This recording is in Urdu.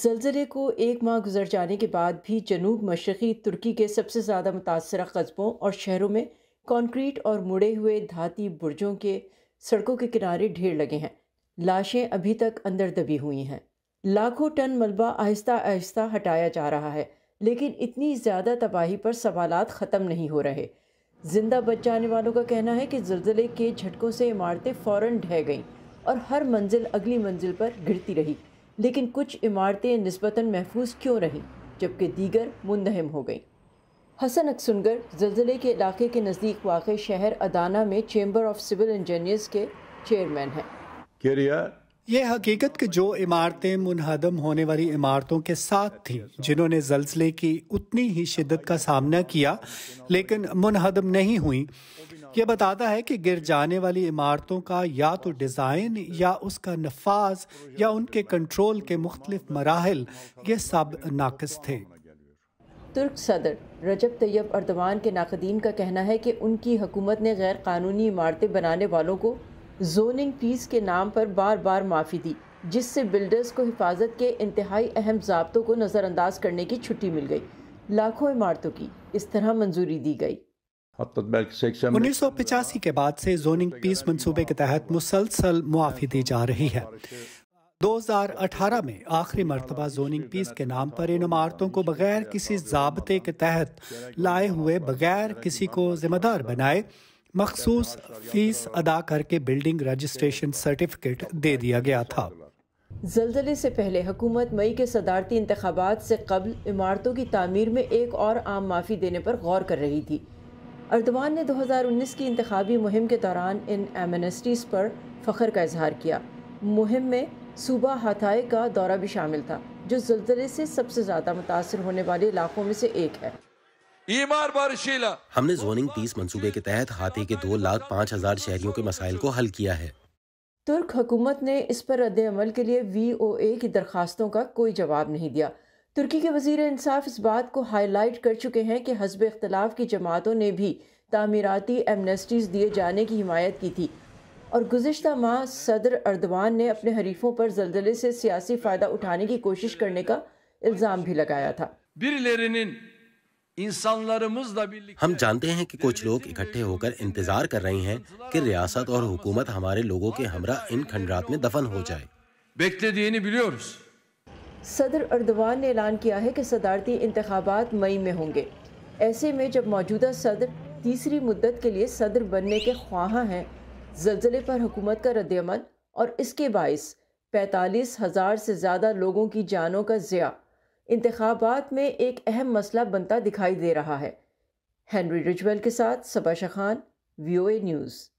زلزلے کو ایک ماہ گزر جانے کے بعد بھی جنوب مشرقی ترکی کے سب سے زیادہ متاثرہ قصبوں اور شہروں میں کانکریٹ اور مڑے ہوئے دھاتی برجوں کے سڑکوں کے کنارے ڈھیر لگے ہیں لاشیں ابھی تک اندر دبی ہوئی ہیں لاکھوں ٹن ملبہ آہستہ آہستہ ہٹایا جا رہا ہے لیکن اتنی زیادہ تباہی پر سوالات ختم نہیں ہو رہے زندہ بچ جانے والوں کا کہنا ہے کہ زلزلے کے جھٹکوں سے عمارتیں فوراً ڈھہ گئیں اور ہر منزل اگلی منزل پر گرتی رہی لیکن کچھ عمارتیں نسبتاً محفوظ کیوں رہیں جبکہ دیگر مندہم ہو گئیں حسن اکسنگر زلزلے کے علاقے کے نزدیک واقع شہر ادانہ میں چیمبر آف سول انجینئرز کے چیئرمین ہیں یہ حقیقت کہ جو عمارتیں منہدم ہونے والی عمارتوں کے ساتھ تھیں جنہوں نے زلزلے کی اتنی ہی شدت کا سامنا کیا لیکن منہدم نہیں ہوئیں یہ بتاتا ہے کہ گر جانے والی عمارتوں کا یا تو ڈیزائن یا اس کا نفاذ یا ان کے کنٹرول کے مختلف مراحل یہ سب ناقص تھے ترک صدر رجب طیب اردوان کے ناقدین کا کہنا ہے کہ ان کی حکومت نے غیر قانونی عمارتیں بنانے والوں کو زوننگ پیس کے نام پر بار بار معافی دی جس سے بلڈرز کو حفاظت کے انتہائی اہم ضابطوں کو نظر انداز کرنے کی چھٹی مل گئی لاکھوں عمارتوں کی اس طرح منظوری دی گئی انیس سو پچاسی کے بعد سے زوننگ پیس منصوبے کے تحت مسلسل معافی دی جا رہی ہے دوزار اٹھارہ میں آخری مرتبہ زوننگ پیس کے نام پر ان عمارتوں کو بغیر کسی ضابطے کے تحت لائے ہوئے بغیر کسی کو ذمہ دار بنائے مخصوص فیس ادا کر کے بلڈنگ رجسٹریشن سرٹیفکیٹ دے دیا گیا تھا زلزلے سے پہلے حکومت مئی کے صدارتی انتخابات سے قبل عمارتوں کی تعمیر میں ایک اور عام معافی دینے پر غور کر رہی تھی اردوان نے دو ہزار انیس کی انتخابی مہم کے دوران فخر کا اظہار کیا مہم میں صوبہ ہاتھائے کا دورہ بھی شامل تھا جو سے سے سے سب زیادہ متاثر ہونے والے علاقوں میں ایک ہے ہم نے زوننگ منصوبے کے تحت ہاتھے کے دو لاکھ پانچ ہزار شہریوں کے مسائل کو حل کیا ہے ترک حکومت نے اس پر رد عمل کے لیے وی او اے کی درخواستوں کا کوئی جواب نہیں دیا ترکی کے وزیر انصاف اس بات کو ہائی لائٹ کر چکے ہیں کہ حزب اختلاف کی جماعتوں نے بھی تعمیراتی دیے جانے کی حمایت کی تھی اور گزشتہ ماہ صدر اردوان نے اپنے حریفوں پر زلزلے سے سیاسی فائدہ اٹھانے کی کوشش کرنے کا الزام بھی لگایا تھا ہم جانتے ہیں کہ کچھ لوگ اکٹھے ہو کر انتظار کر رہے ہیں کہ ریاست اور حکومت ہمارے لوگوں کے ہمراہ ان کھنڈرات میں دفن ہو جائے صدر اردوان نے اعلان کیا ہے کہ صدارتی انتخابات مئی میں ہوں گے ایسے میں جب موجودہ صدر تیسری مدت کے لیے صدر بننے کے خواہاں ہیں زلزلے پر حکومت کا رد عمل اور اس کے باعث پینتالیس ہزار سے زیادہ لوگوں کی جانوں کا ضیاع انتخابات میں ایک اہم مسئلہ بنتا دکھائی دے رہا ہے ہینری رجویل کے ساتھ سباشا خان وی او اے نیوز